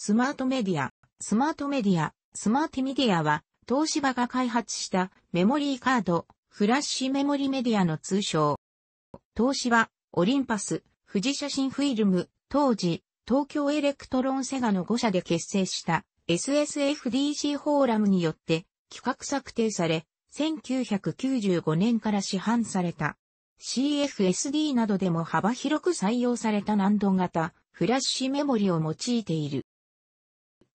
スマートメディア、スマートメディア、スマートメディアは、東芝が開発したメモリーカード、フラッシュメモリメディアの通称。東芝、オリンパス、富士写真フィルム、当時、東京エレクトロンセガの5社で結成した SSFDC フォーラムによって企画策定され、1995年から市販された。CFSD などでも幅広く採用された難度型、フラッシュメモリを用いている。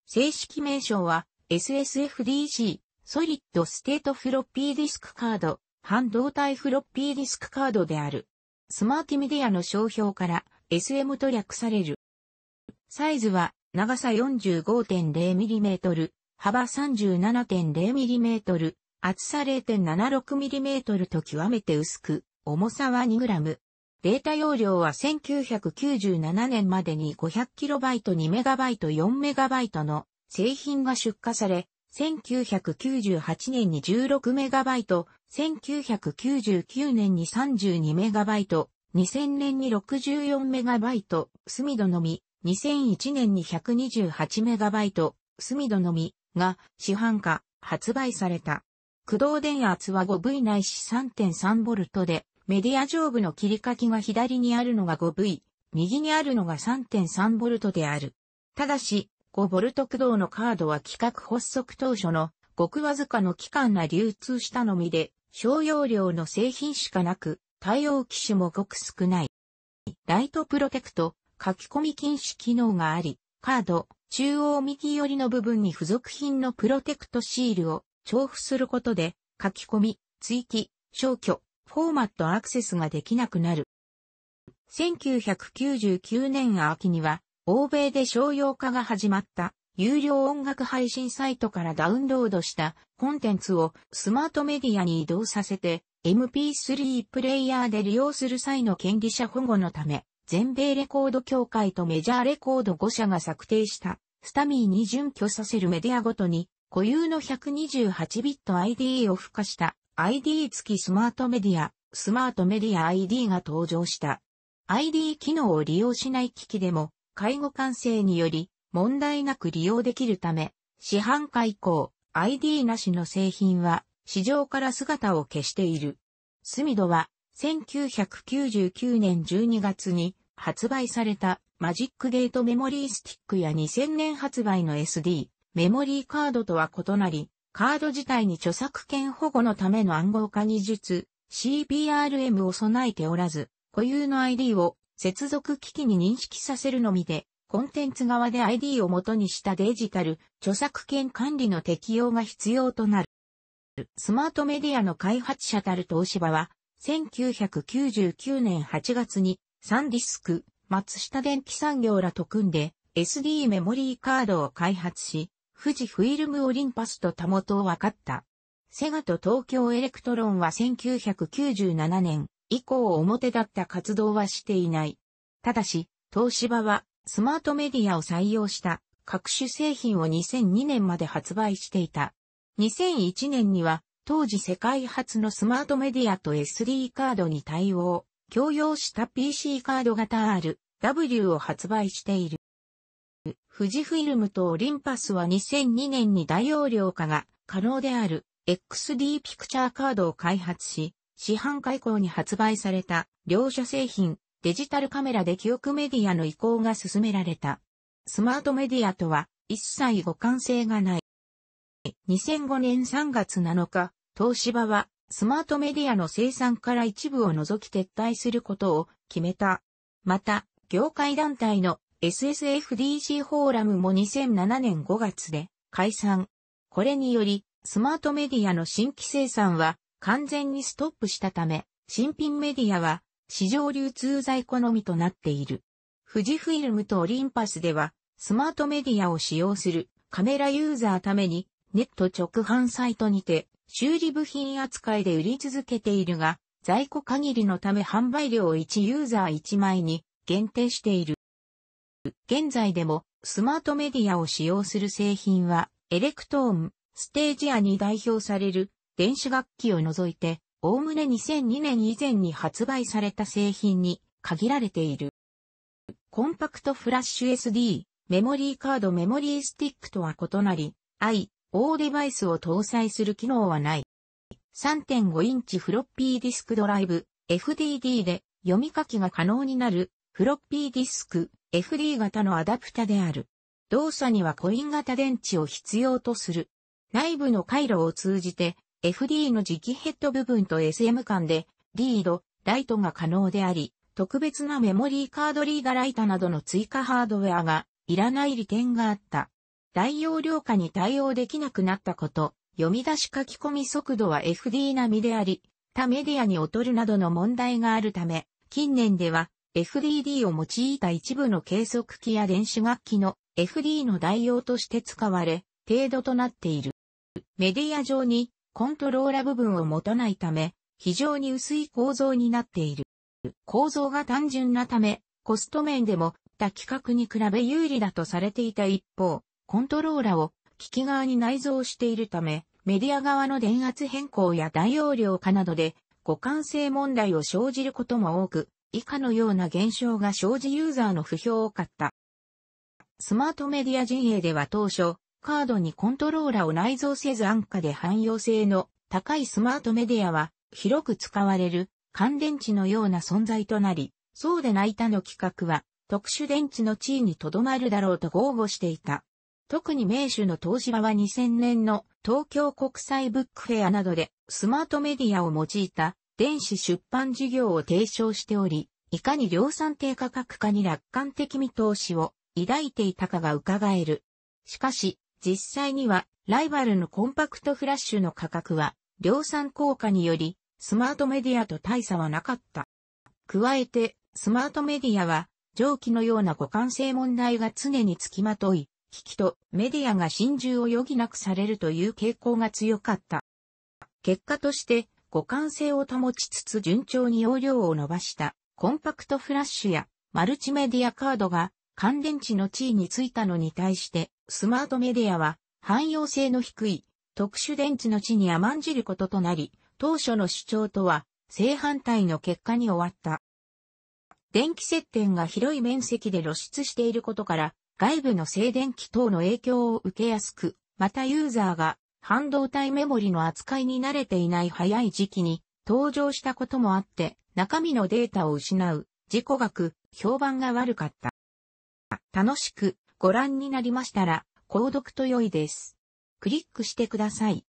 正式名称は SSFDC、ソリッドステートフロッピーディスクカード、半導体フロッピーディスクカードである。スマーティメディアの商標から SM と略される。サイズは長さ 45.0mm、幅 37.0mm、厚さ 0.76mm と極めて薄く、重さは 2g。データ容量は1997年までに 500KB、2MB、4MB の製品が出荷され、1998年に 16MB、1999年に 32MB、2000年に 64MB、スミドのみ、2001年に 128MB、スミドのみが市販化、発売された。駆動電圧は 5V ないし 3.3V で、メディア上部の切り欠きが左にあるのが 5V、右にあるのが 3.3V である。ただし、5V 駆動のカードは規格発足当初のごくわずかの期間が流通したのみで、小容量の製品しかなく、対応機種もごく少ない。ライトプロテクト、書き込み禁止機能があり、カード、中央右寄りの部分に付属品のプロテクトシールを重複することで、書き込み、追記、消去、フォーマットアクセスができなくなる。1999年秋には、欧米で商用化が始まった有料音楽配信サイトからダウンロードしたコンテンツをスマートメディアに移動させて MP3 プレイヤーで利用する際の権利者保護のため全米レコード協会とメジャーレコード5社が策定したスタミーに準拠させるメディアごとに固有の128ビット ID を付加した ID 付きスマートメディア、スマートメディア ID が登場した。ID 機能を利用しない機器でも、介護管制により問題なく利用できるため、市販化以降、ID なしの製品は市場から姿を消している。スミドは1999年12月に発売されたマジックゲートメモリースティックや2000年発売の SD メモリーカードとは異なり、カード自体に著作権保護のための暗号化技術 CBRM を備えておらず、固有の ID を接続機器に認識させるのみで、コンテンツ側で ID を元にしたデジタル著作権管理の適用が必要となる。スマートメディアの開発者たる東芝は、1999年8月にサンディスク、松下電気産業らと組んで SD メモリーカードを開発し、富士フィルムオリンパスとたもとを分かった。セガと東京エレクトロンは1997年以降表だった活動はしていない。ただし、東芝はスマートメディアを採用した各種製品を2002年まで発売していた。2001年には当時世界初のスマートメディアと SD カードに対応、共用した PC カード型 R、W を発売している。富士フィルムとオリンパスは2002年に大容量化が可能である XD ピクチャーカードを開発し、市販開口に発売された両社製品、デジタルカメラで記憶メディアの移行が進められた。スマートメディアとは一切互換性がない。2005年3月7日、東芝はスマートメディアの生産から一部を除き撤退することを決めた。また、業界団体の SSFDC フォーラムも2007年5月で解散。これにより、スマートメディアの新規生産は完全にストップしたため、新品メディアは市場流通在庫のみとなっている。富士フィルムとオリンパスでは、スマートメディアを使用するカメラユーザーために、ネット直販サイトにて、修理部品扱いで売り続けているが、在庫限りのため販売量1ユーザー1枚に限定している。現在でもスマートメディアを使用する製品は、エレクトーン、ステージアに代表される電子楽器を除いて、おおむね2002年以前に発売された製品に限られている。コンパクトフラッシュ SD、メモリーカードメモリースティックとは異なり、I/O デバイスを搭載する機能はない。3.5インチフロッピーディスクドライブ、FDD で読み書きが可能になるフロッピーディスク FD 型のアダプタである。動作にはコイン型電池を必要とする。内部の回路を通じて FD の磁気ヘッド部分と SM 間でリード、ライトが可能であり、特別なメモリーカードリーダライタなどの追加ハードウェアがいらない利点があった。大容量化に対応できなくなったこと、読み出し書き込み速度は FD 並みであり、他メディアに劣るなどの問題があるため、近年では FDD を用いた一部の計測器や電子楽器の FD の代用として使われ、程度となっている。メディア上にコントローラ部分を持たないため、非常に薄い構造になっている。構造が単純なため、コスト面でも、他規格に比べ有利だとされていた一方、コントローラを機器側に内蔵しているため、メディア側の電圧変更や大容量化などで互換性問題を生じることも多く、以下のような現象が生じユーザーの不評を買った。スマートメディア陣営では当初、カードにコントローラを内蔵せず安価で汎用性の高いスマートメディアは広く使われる乾電池のような存在となり、そうでない他の企画は特殊電池の地位に留まるだろうと豪語していた。特に名手の東芝は2000年の東京国際ブックフェアなどでスマートメディアを用いた電子出版事業を提唱しており、いかに量産低価格化に楽観的見通しを抱いていたかが伺える。しかし、実際には、ライバルのコンパクトフラッシュの価格は、量産効果により、スマートメディアと大差はなかった。加えて、スマートメディアは、上記のような互換性問題が常につきまとい、危機とメディアが心中を余儀なくされるという傾向が強かった。結果として、互換性を保ちつつ順調に容量を伸ばしたコンパクトフラッシュやマルチメディアカードが乾電池の地位についたのに対してスマートメディアは汎用性の低い特殊電池の地に甘んじることとなり当初の主張とは正反対の結果に終わった。電気接点が広い面積で露出していることから外部の静電気等の影響を受けやすく、またユーザーが半導体メモリの扱いに慣れていない早い時期に登場したこともあって、中身のデータを失う、事故額、評判が悪かった。楽しくご覧になりましたら、購読と良いです。クリックしてください。